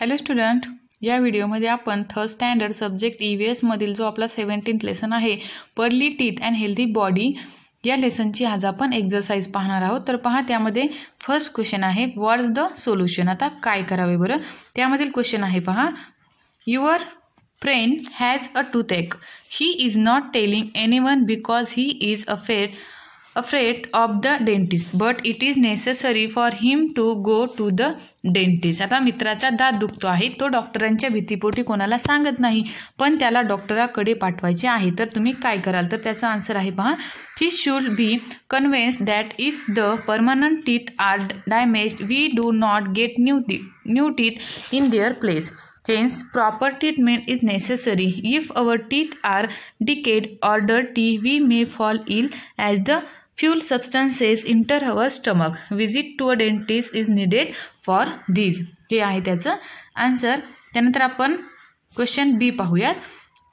Hello student या व्हिडिओमध्ये आपण third standard subject E V एसमधील जो आपला सेव्हन्टीन्थ लेसन आहे pearly teeth and healthy body या लेसनची आज आपण एक्झरसाइज पाहणार आहोत तर पहा त्यामध्ये फर्स्ट क्वेश्चन आहे वॉट द सोल्युशन आता काय करावे बरं त्यामधील क्वेश्चन आहे पहा your friend has a ache he is not telling anyone because he is a fair afraid of the dentist but it is necessary for him to go to the dentist आता मित्राचा दात दुखतो आहे तो डॉक्टरांच्या भीतीपोटी कोणाला सांगत नाही पण त्याला डॉक्टराकडे पाठवायचे आहे तर तुम्ही काय कराल तर त्याचा आन्सर आहे पहा he should be convince that if the permanent teeth are damage we do not get new t new teeth in their place hence proper treatment is necessary if our teeth are decayed order t we may fall ill as the fuel substances enter our stomach visit to a dentist is needed for these हे आहे त्याचं answer त्यानंतर आपण question बी पाहूयात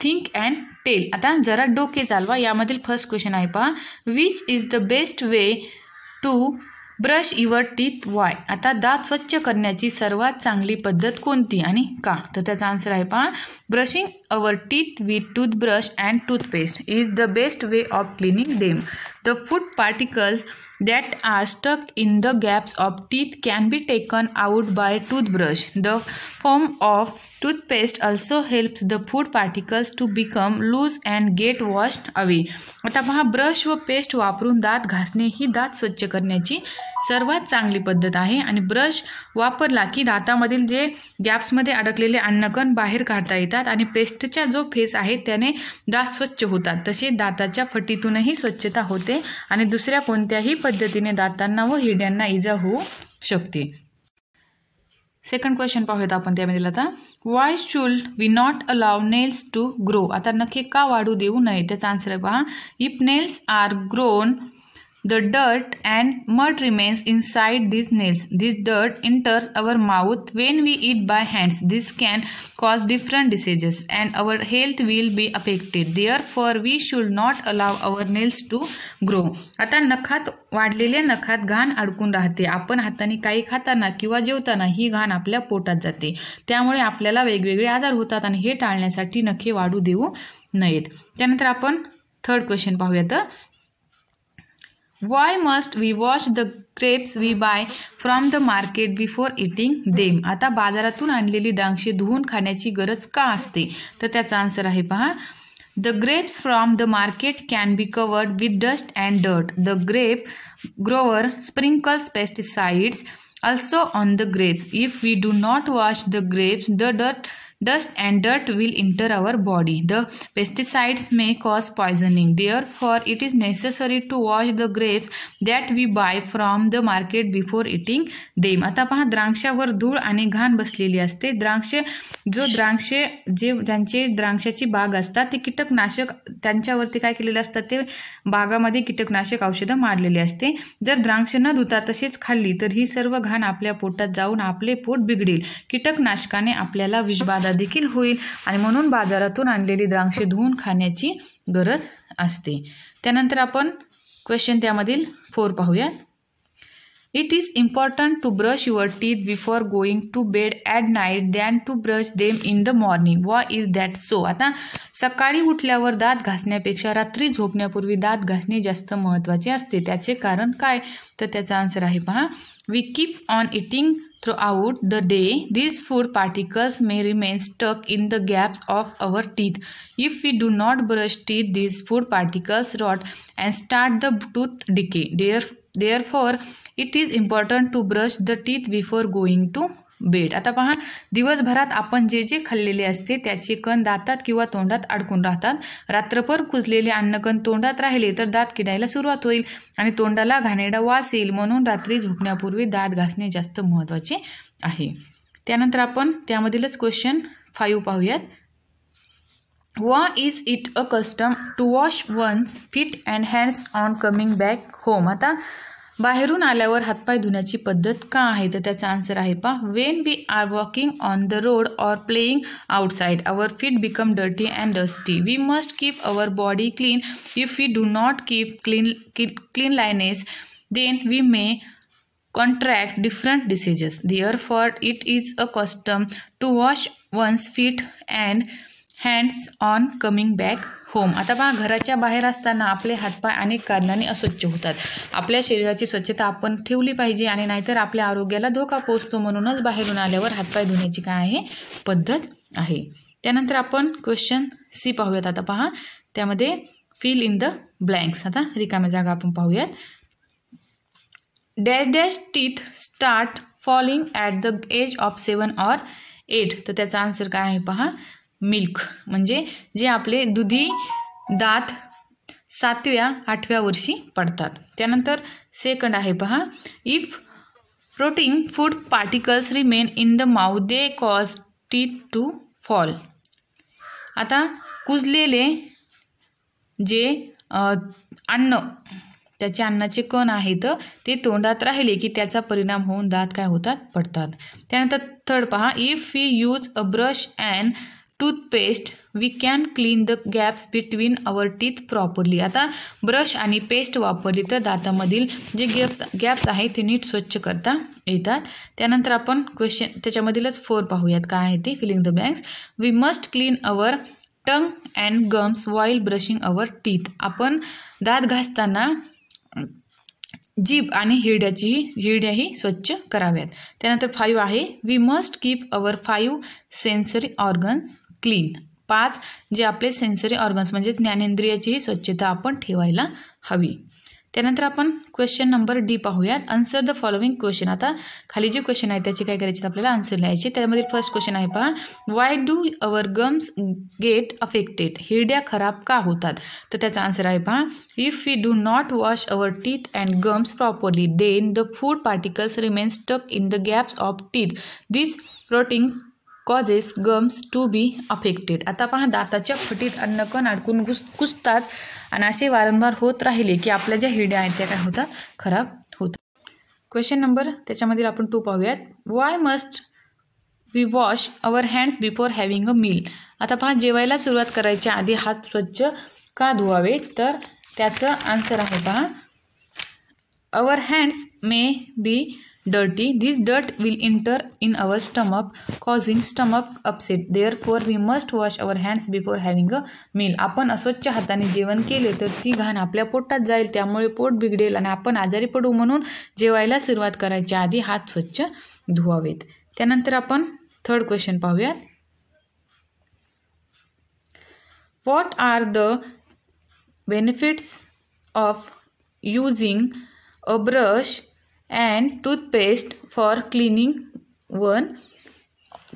think and tail आता जरा डोके चालवा यामधील फर्स्ट क्वेश्चन आहे पहा which is the best way to brush our teeth why आता दात स्वच्छ करण्याची सर्वात चांगली पद्धत कोणती आणि का तर त्याचा आन्सर आहे पहा brushing our teeth with toothbrush and toothpaste is the best way of cleaning them the food particles that are stuck in the gaps of teeth can be taken out by toothbrush the form of toothpaste also helps the food particles to become loose and get washed away आता पहा brush व paste वापरून दात घासणे ही दात स्वच्छ करण्याची सर्वात चांगली पद्धत आहे आणि ब्रश वापरला की दातामधील जे गॅप्समध्ये अडकलेले अन्नकण बाहेर काढता येतात आणि पेस्टचा जो फेस आहे त्याने दात स्वच्छ होतात तसे दाताच्या फटीतूनही स्वच्छता होते आणि दुसऱ्या कोणत्याही पद्धतीने दातांना व हिड्यांना इजा होऊ शकते सेकंड क्वेश्चन पाहूयात आपण त्यामध्ये आता why should we not allow nails to grow आता नक्की का वाढू देऊ नये त्याचा आन्सर आहे पहा if nails are grown The dirt and mud remains inside these nails. This dirt enters our mouth when we eat by hands. This can cause different diseases and our health will be affected. Therefore, we should not allow our nails to grow. आता नखात वाढलेल्या नखात घाण अडकून राहते आपण हाताने काही खाताना किंवा जेवताना ही घाण आपल्या पोटात जाते त्यामुळे आपल्याला वेगवेगळे आजार होतात आणि हे टाळण्यासाठी नखे वाढू देऊ नयेत त्यानंतर आपण थर्ड क्वेश्चन पाहूया तर why must we wash the grapes we buy from the market before eating them आता बाजारातून आणलेली द्राक्षे धुवून खाण्याची गरज का असते तर त्याचा आन्सर आहे पहा the grapes from the market can be covered with dust and dirt the grape grower sprinkles pesticides also on the grapes if we do not wash the grapes the dirt dust and dirt will enter our body the pesticides may cause poisoning therefore it is necessary to wash the grapes that we buy from the market before eating them आता पहा द्राक्षावर धूळ आणि घाण बसलेली असते द्राक्षे जो द्राक्षे जे त्यांचे द्राक्षाची बाग असतात ते कीटकनाशक त्यांच्यावरती काय केलेले असतात ते बागामध्ये कीटकनाशक औषधं मारलेले असते जर द्राक्ष न धुता तसेच खाल्ली तर ही सर्व घाण आपल्या पोटात जाऊन आपले पोट बिघडेल कीटकनाशकाने आपल्याला विषबाधा फायदा देखील होईल आणि म्हणून बाजारातून आणलेली द्राक्षे धुवून खाण्याची गरज असते त्यानंतर आपण क्वेश्चन त्यामधील फोर पाहूया it is important to brush your teeth before going to bed at night than to brush them in the morning why is that so आता सकाळी उठल्यावर दात घासण्यापेक्षा रात्री झोपण्यापूर्वी दात घासणे जास्त महत्त्वाचे असते त्याचे कारण काय तर त्याचा आन्सर आहे पहा we keep on eating throughout the day. These food particles may remain stuck in the gaps of our teeth. If we do not brush teeth, these food particles rot and start the tooth decay. Therefore, it is important to brush the teeth before going to bed आता पहा दिवसभरात आपण जे जे खाल्लेले असते त्याचे कण दातात किंवा तोंडात अडकून राहतात रात्रभर कुजलेले अन्न कण तोंडात राहिले तर दात किडायला सुरुवात होईल आणि तोंडाला घाणेडा वास येईल म्हणून रात्री झोपण्यापूर्वी दात घासणे जास्त महत्त्वाचे आहे त्यानंतर आपण त्यामधीलच क्वेश्चन फाईव्ह पाहूयात why is it a custom to wash one feet and hands on coming back home आता बाहेरून आल्यावर हातपाय धुण्याची पद्धत का आहे तर त्याचा आन्सर आहे पा when we are walking on the road or playing outside our feet become dirty and dusty we must keep our body clean if we do not keep clean cleanliness then we may contract different diseases therefore it is a custom to wash one's feet and hands on coming back home आता पहा घराच्या बाहेर असताना आपले हातपाय अनेक कारणाने अस्वच्छ होतात आपल्या शरीराची स्वच्छता आपण ठेवली पाहिजे आणि नाहीतर आपल्या आरोग्याला धोका पोचतो म्हणूनच बाहेरून आल्यावर हातपाय धुण्याची काय आहे पद्धत आहे त्यानंतर आपण क्वेश्चन सी पाहूयात आता पहा त्यामध्ये फिल इन द ब्लँक्स आता रिकाम्या जागा आपण पाहूयात dash dash teeth start falling at the age of seven or eight तर त्याचा आन्सर काय आहे पहा मिल्क म्हणजे जे आपले दुधी दात सातव्या आठव्या वर्षी पडतात त्यानंतर सेकंड आहे पहा if protein food particles remain in the mouth they cause teeth to fall आता कुजलेले जे अन्न त्याचे अन्नाचे कण आहेत ते तोंडात राहिले की त्याचा परिणाम होऊन दात काय होतात पडतात त्यानंतर थर्ड पहा if we use a brush and toothpaste we can clean the gaps between our teeth properly आता ब्रश आणि पेस्ट वापरली तर दातामधील जे गॅप्स गॅप्स आहे ते नीट स्वच्छ करता येतात त्यानंतर आपण क्वेश्चन त्याच्यामधीलच फोर पाहूयात काय आहे ते filling the blanks we must clean our tongue and gums while brushing our teeth आपण दात घासताना जीभ आणि हिरड्याचीही हिरड्याही स्वच्छ कराव्यात त्यानंतर फाईव्ह आहे we must keep our five sensory organs clean पाच जे आपले सेन्सरी ऑर्गन्स म्हणजे ज्ञानेंद्रियाचीही स्वच्छता आपण ठेवायला हवी त्यानंतर आपण क्वेश्चन नंबर डी पाहूयात आन्सर द फॉलोइंग क्वेश्चन आता खाली जे क्वेश्चन आहे त्याची काय करायचे आपल्याला आन्सर लिहायचे त्यामध्ये फर्स्ट क्वेश्चन आहे पहा why do our gums get affected हिरड्या खराब का होतात तर त्याचा आन्सर आहे पहा if we do not wash our teeth and gums properly then the food particles remains stuck in the gaps of teeth this protein causes gums to be affected आता पहा दाताच्या फटीत कण अडकून घुस कुसतात आणि असे वारंवार होत राहिले की आपल्या ज्या हिड्या आहेत त्या काय होतात खराब होतात क्वेश्चन नंबर त्याच्यामधील आपण टू पाहूयात why must we wash our hands before having a meal आता पहा जेवायला सुरुवात करायच्या आधी हात स्वच्छ का धुवावे तर त्याचं आन्सर आहे पहा our hands may be this dirt will enter in our stomach causing stomach upset therefore we must wash our hands before having a meal आपण अस्वच्छ हाताने जेवण केले तर ती घाण आपल्या पोटात जाईल त्यामुळे पोट बिघडेल आणि आपण आजारी पडू म्हणून जेवायला सुरुवात करायच्या आधी हात स्वच्छ धुवावेत त्यानंतर आपण थर्ड क्वेश्चन पाहूयात what are the benefits of using a brush and toothpaste for cleaning one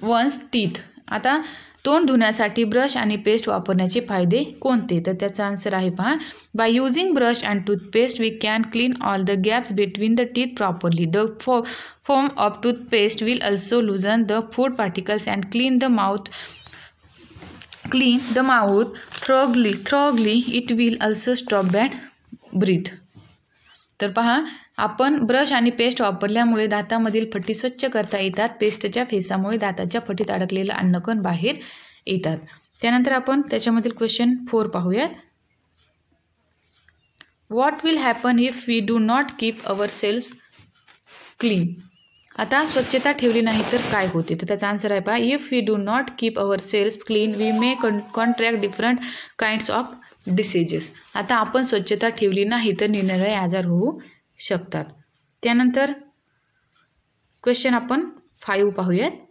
one's teeth आता तोंड धुण्यासाठी ब्रश आणि पेस्ट वापरण्याचे फायदे कोणते तर त्याचा आन्सर आहे पहा by using brush and toothpaste we can clean all the gaps between the teeth properly the फो foam of toothpaste will also loosen the food particles and clean the mouth clean the mouth thoroughly thoroughly it will also stop bad breath तर पहा आपण brush आणि paste वापरल्यामुळे दातामधील फटी स्वच्छ करता येतात पेस्टच्या फेसामुळे दाताच्या फटीत अडकलेलं अन्नकण बाहेर येतात त्यानंतर आपण त्याच्यामधील क्वेश्चन फोर पाहूयात what will happen if we do not keep ourselves clean आता स्वच्छता ठेवली नाही तर काय होते तर त्याचा आन्सर आहे पहा if we do not keep ourselves clean we may contract different kinds of diseases आता आपण स्वच्छता ठेवली नाही तर निरनिराळे आजार होऊ शकतात त्यानंतर क्वेश्चन आपण फाईव्ह पाहूयात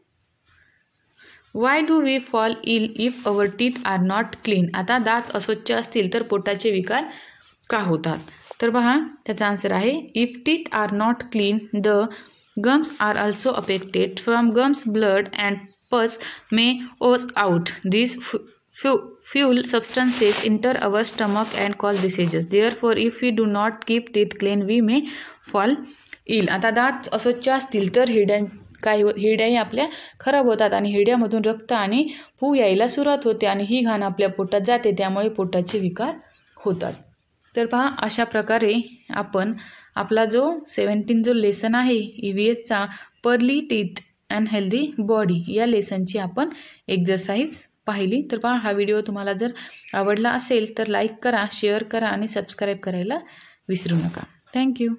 why do we fall ill if our teeth are not clean आता दात अस्वच्छ असतील तर पोटाचे विकार का होतात तर पहा त्याचा आन्सर आहे if teeth are not clean the gums are also affected from gums blood and pus may ooze out this फ्यू foul substances enter our stomach and cause cause therefore if you do not keep teeth clean, we may fall ill आता दात अस्वच्छ असतील तर हिड्यां काही हिड्याही आपल्या खराब होतात आणि हिड्यामधून रक्त आणि पू यायला सुरुवात होते आणि ही घाण आपल्या पोटात जाते त्यामुळे पोटाचे विकार होतात तर पहा अशा प्रकारे आपण आपला जो सेवन्टीन जो लेसन आहे ई व्ही एसचा pearly teeth and healthy body या लेसनची आपण एक्झरसाईज पाहिली तर पहा हा व्हिडिओ तुम्हाला जर आवडला असेल तर लाईक करा शेअर करा आणि सबस्क्राईब करायला विसरू नका थँक्यू